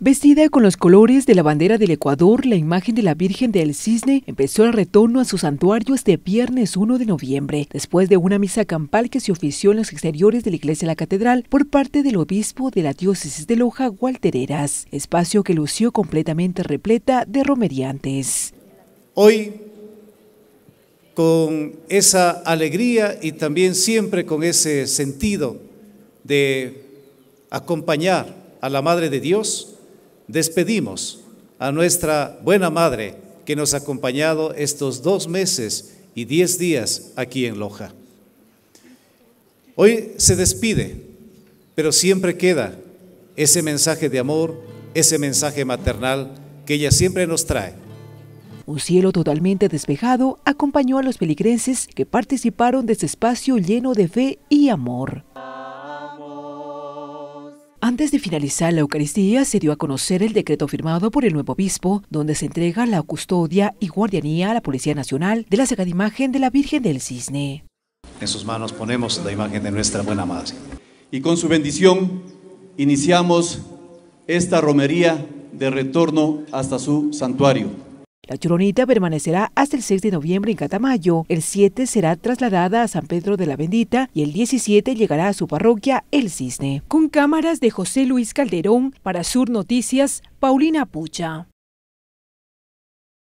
Vestida con los colores de la bandera del Ecuador, la imagen de la Virgen del Cisne empezó el retorno a su santuario este viernes 1 de noviembre, después de una misa campal que se ofició en los exteriores de la iglesia de la catedral por parte del obispo de la diócesis de Loja, Walter espacio que lució completamente repleta de romeriantes. Hoy, con esa alegría y también siempre con ese sentido de acompañar a la Madre de Dios, despedimos a nuestra buena Madre que nos ha acompañado estos dos meses y diez días aquí en Loja. Hoy se despide, pero siempre queda ese mensaje de amor, ese mensaje maternal que ella siempre nos trae. Un cielo totalmente despejado acompañó a los peligrenses que participaron de este espacio lleno de fe y amor. Antes de finalizar la Eucaristía se dio a conocer el decreto firmado por el nuevo obispo, donde se entrega la custodia y guardianía a la Policía Nacional de la Sagrada Imagen de la Virgen del Cisne. En sus manos ponemos la imagen de nuestra buena madre. Y con su bendición iniciamos esta romería de retorno hasta su santuario. La Churonita permanecerá hasta el 6 de noviembre en Catamayo, el 7 será trasladada a San Pedro de la Bendita y el 17 llegará a su parroquia El Cisne. Con cámaras de José Luis Calderón para Sur Noticias, Paulina Pucha.